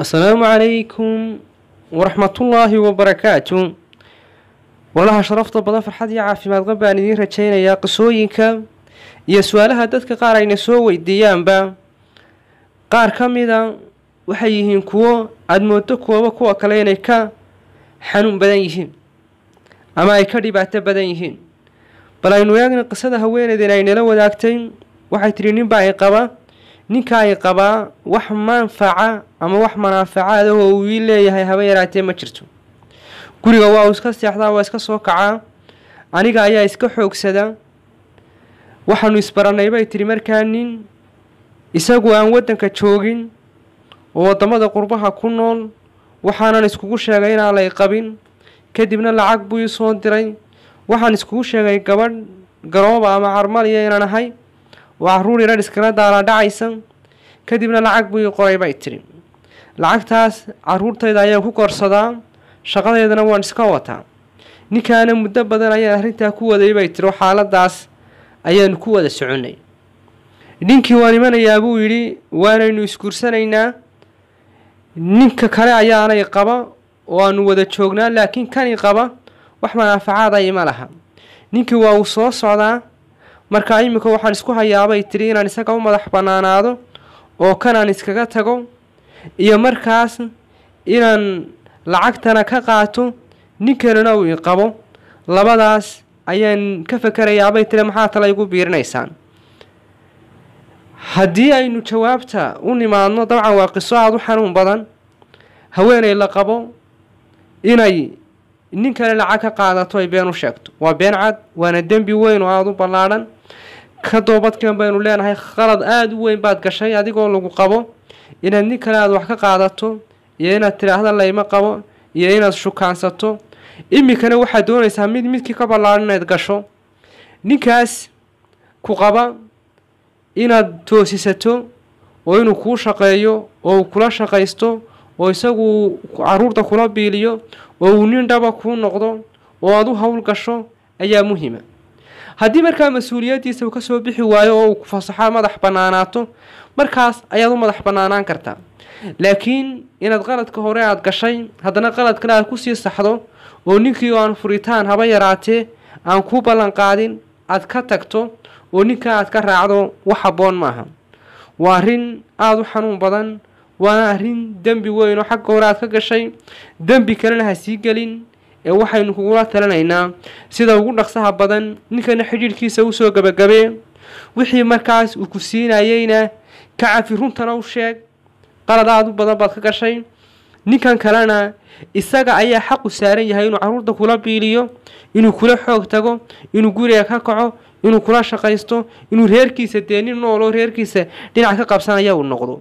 asalaamu calaykum waraxmatullaahi wabarakaatu walaha sharafta badan farxad iyo caafimaadqa baan idiin rajaynayaa qisooyinka iyo su-aalaha dadka qaar ayna soo weydiiyaanba qaar ka mida waxay yihiin kuwo aada moodo kooba kuwa kale inay ka xanuun badan yihiin ama ay ka dhibaato badan yihiin bal aynu eegna qisada haweeneyd ay nala wadaagtay waxay tidhi nin baa i qaba ninkaay qabaa wax manfaca ama wax munaafacaadahoo uu ii leeyahay haba yaraatee ma jirto guriga waa uu iska seexdaa waa iska soo kacaa aniga ayaa iska xoogsada waxaanu isbarannay bay tiri markaa nin isagu aan waddanka joogin oo waddamada qurbaha ku nool waxaanan iskugu sheegay inaan lay qabin kadibna lacag buu isoo diray waxaan iskugu sheegay gabadh garooba ama carmaliya inaan ahay oo caruur yara iskala daala dhacaysa kadibna lacag buu ii qoray bay tidhi lacagtaas caruurtayda ayaan ku korsadaa shaqadeedana waan iska wataa ninkaana muddo badan ayaan arrintaa ku waday bay tiri xaaladaas ayaanu ku wada soconnay ninkii waan imanayaa buu yidhi waanaynu isguursanaynaa ninka kale ayaanay qaba oo aanu wada joognaa laakiin kani qaba wax manaafacaada ima laha ninkii waa uu soo socdaa markaa iminka waxaan isku hayaabay tidhi inaan isaga u madax bannaanaado oo kanaan iskaga tago iyo markaas inaan lacagtana ka qaato ninkanana uu iqabo labadaas ayaan ka fakerayaabay tiri maxaa tala igu biirinaysaan haddii aynu jawaabta u nimaadno dabcan waa qiso aada u xanuun badan haweenay la qabo inay nin kale lacag ka qaadato ay been u sheegto waa been cad waana dembi weyn oo aada u ballaadhan ka doobadkan baynu leenahay khalad aada u weyn baad gashay adigoo lagu qabo inaad nin kale aada wax ka qaadato iyo inaad tiraahda layma qabo iyo inaad shukaansato iminkana waxaad doonaysaa mid midkii ka ballaaran inayd gasho ninkaas ku qaba inaad toosisato oo inuu kuu shaqeeyo oo uu kula shaqaysto oo isagu caruurta kula biiliyo oo uu nin dhaba kuu noqdo oo aada u howl gasho ayaa muhiima haddii markaa mas-uuliyaddiisa uu kasoo bixi waayo oo uu ku fasaxo madax bannaanaato markaas ayaad u madax bannaanaan kartaa laakiin inaad qaladka hore aad gashay haddana qaladkan aad sii saxdo oo ninkii oo aan furitaan haba yaraatee aan kuu ballan qaadin aad ka tagto oo ninka aad ka raacdo wax habboon maaha waa arrin aada u xanuun badan waana arrin dembi weyn oo xagga hore aad ka gashay dembi kalena ha sii gelin ee waxaynu kugula talinaynaa sida ugu dhaqsaha badan ninkana xidhiirhkiisa usoo gabagabee wixii markaas uu ku siinayeyna ka cafi runtana u sheeg qalad aad u badan baad ka gashay ninkan kalena isaga ayaa xaqu saaran yahay inuu caruurta kula biiliyo inuu kula xoog tago inuu guriga ka kaco inuu kula shaqaysto inuu reerkiisa dee nin nooloo reerkiisa dhinac ka qabsanaya uu noqdo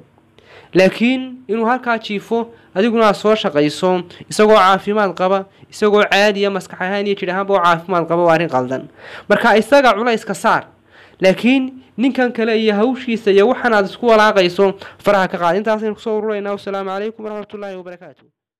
laakiin inuu halkaa jiifo adiguna aad soo shaqayso isagoo caafimaad qaba isagoo caadiya maskax ahaan iyo jir ahaanba oo caafimaad qaba waa arrin qaldan marka isaga culayska saar laakiin ninkan kale iyo hawshiisa iyo waxaan aad isku walaaqayso faraha ka qaad intaasaynu kusoo ururaynaa wasalaamu calaykum waraxmatullaahi wabarakaatu